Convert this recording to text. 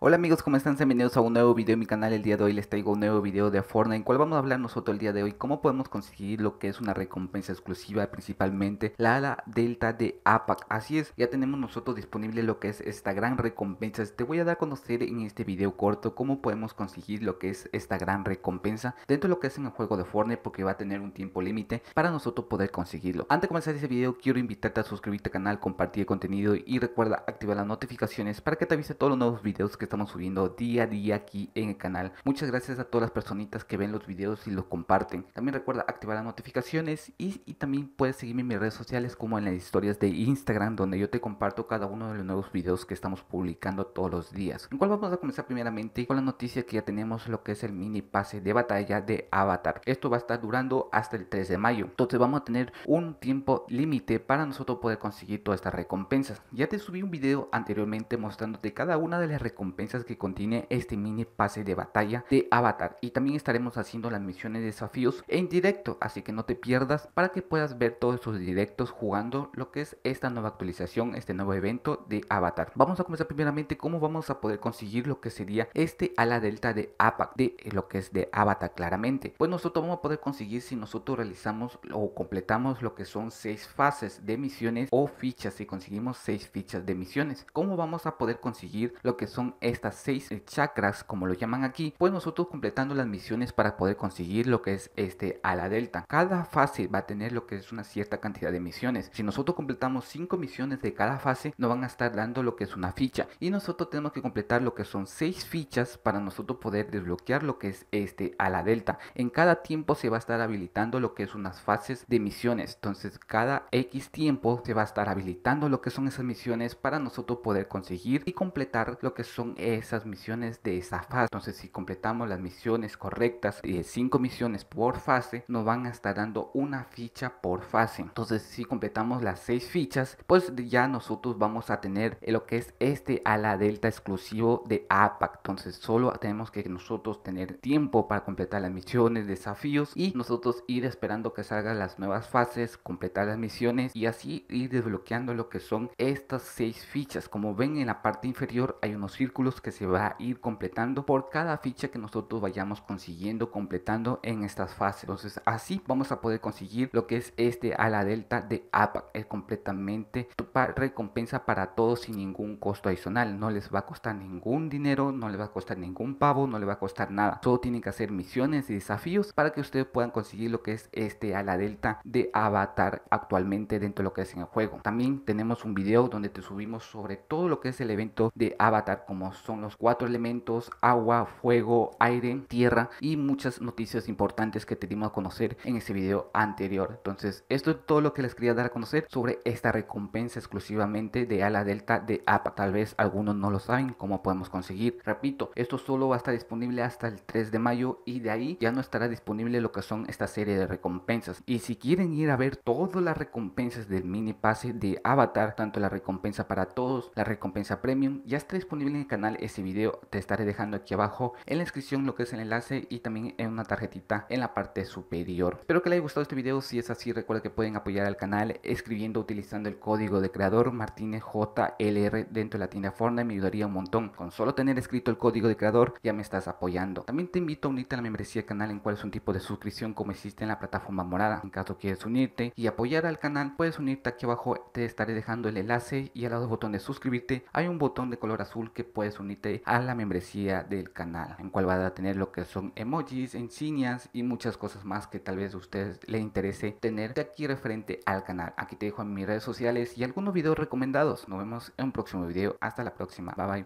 Hola amigos, ¿cómo están? Bienvenidos a un nuevo video en mi canal. El día de hoy les traigo un nuevo video de Fortnite en cual vamos a hablar nosotros el día de hoy cómo podemos conseguir lo que es una recompensa exclusiva, principalmente la ala delta de APAC. Así es, ya tenemos nosotros disponible lo que es esta gran recompensa. Te voy a dar a conocer en este video corto cómo podemos conseguir lo que es esta gran recompensa dentro de lo que es en el juego de Fortnite porque va a tener un tiempo límite para nosotros poder conseguirlo. Antes de comenzar este video quiero invitarte a suscribirte al canal, compartir el contenido y recuerda activar las notificaciones para que te avise todos los nuevos videos que estamos subiendo día a día aquí en el canal. Muchas gracias a todas las personitas que ven los videos y los comparten. También recuerda activar las notificaciones y, también puedes seguirme en mis redes sociales como en las historias de Instagram donde yo te comparto cada uno de los nuevos videos que estamos publicando todos los días. En cual vamos a comenzar primeramente con la noticia que ya tenemos lo que es el mini pase de batalla de Avatar. Esto va a estar durando hasta el 3 de mayo. Entonces vamos a tener un tiempo límite para nosotros poder conseguir todas estas recompensas. Ya te subí un video anteriormente mostrándote cada una de las recompensas pensas que contiene este mini pase de batalla de Avatar. Y también estaremos haciendo las misiones desafíos en directo, así que no te pierdas para que puedas ver todos esos directos jugando lo que es esta nueva actualización, este nuevo evento de Avatar. Vamos a comenzar primeramente cómo vamos a poder conseguir lo que sería este ala delta de APAC, de lo que es de Avatar claramente. Pues nosotros vamos a poder conseguir si nosotros realizamos o completamos lo que son seis fases de misiones o fichas, si conseguimos seis fichas de misiones. ¿Cómo vamos a poder conseguir lo que son estas seis eh, chakras, como lo llaman aquí, pues nosotros completando las misiones para poder conseguir lo que es este a la delta. Cada fase va a tener lo que es una cierta cantidad de misiones. Si nosotros completamos cinco misiones de cada fase, nos van a estar dando lo que es una ficha. Y nosotros tenemos que completar lo que son seis fichas para nosotros poder desbloquear lo que es este a la delta. En cada tiempo se va a estar habilitando lo que es unas fases de misiones. Entonces, cada X tiempo se va a estar habilitando lo que son esas misiones para nosotros poder conseguir y completar lo que son esas misiones de esa fase. Entonces, si completamos las misiones correctas, de eh, 5 misiones por fase, nos van a estar dando una ficha por fase. Entonces, si completamos las 6 fichas, pues ya nosotros vamos a tener lo que es este ala delta exclusivo de APAC. Entonces, solo tenemos que nosotros tener tiempo para completar las misiones, desafíos y nosotros ir esperando que salgan las nuevas fases, completar las misiones y así ir desbloqueando lo que son estas 6 fichas. Como ven en la parte inferior hay unos círculos que se va a ir completando por cada ficha que nosotros vayamos consiguiendo, completando en estas fases. Entonces así vamos a poder conseguir lo que es este a la delta de APAC. Es completamente tu recompensa para todos sin ningún costo adicional. No les va a costar ningún dinero, no les va a costar ningún pavo, no les va a costar nada. Solo tienen que hacer misiones y desafíos para que ustedes puedan conseguir lo que es este a la delta de Avatar actualmente dentro de lo que es en el juego. También tenemos un video donde te subimos sobre todo lo que es el evento de Avatar como son los cuatro elementos, agua, fuego, aire, tierra y muchas noticias importantes que te dimos a conocer en ese video anterior. Entonces, esto es todo lo que les quería dar a conocer sobre esta recompensa exclusivamente de ala delta de APA. Tal vez algunos no lo saben cómo podemos conseguir. Repito, esto solo va a estar disponible hasta el 3 de mayo y de ahí ya no estará disponible lo que son esta serie de recompensas. Y si quieren ir a ver todas las recompensas del mini pase de Avatar, tanto la recompensa para todos, la recompensa premium, ya está disponible en el canal ese video. Te estaré dejando aquí abajo en la descripción lo que es el enlace y también en una tarjetita en la parte superior. Espero que le haya gustado este vídeo Si es así, recuerda que pueden apoyar al canal escribiendo utilizando el código de creador Martínez JLR dentro de la tienda Fortnite. Me ayudaría un montón. Con solo tener escrito el código de creador ya me estás apoyando. También te invito a unirte a la membresía del canal en cuál es un tipo de suscripción como existe en la plataforma morada. En caso quieres unirte y apoyar al canal, puedes unirte aquí abajo. Te estaré dejando el enlace y al lado del botón de suscribirte hay un botón de color azul que puedes Unite a la membresía del canal, en cual va a tener lo que son emojis, insignias y muchas cosas más que tal vez a ustedes le interese tener de aquí referente al canal. Aquí te dejo en mis redes sociales y algunos videos recomendados. Nos vemos en un próximo video. Hasta la próxima. Bye bye.